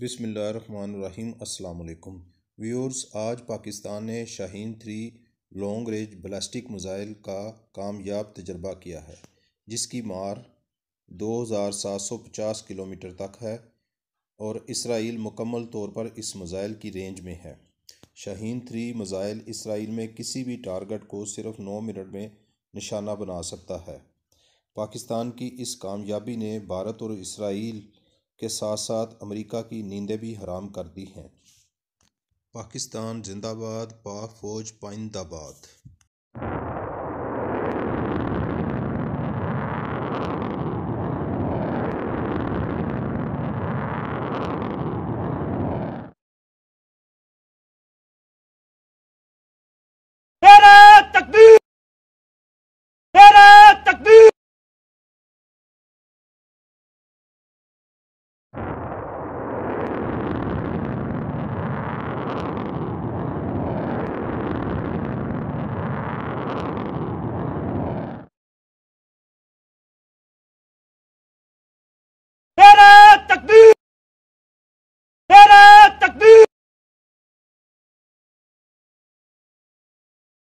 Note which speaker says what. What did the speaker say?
Speaker 1: बिसमीम अल्लाम व्यूअर्स आज पाकिस्तान ने Shaheen three long range ballistic missile का कामयाब तजर्बा किया है जिसकी मार 2750 किलोमीटर तक है और इसराइल मुकम्मल तौर पर इस मिज़ाइल की रेंज में है शाहीन थ्री मिज़ाइल इसराइल में किसी भी टारगेट को सिर्फ नौ मिनट में निशाना बना सकता है पाकिस्तान की इस कामयाबी ने भारत और इसराइल के साथ साथ अमेरिका की नींदें भी हराम कर दी हैं पाकिस्तान जिंदाबाद पाक फौज पाइंदाबाद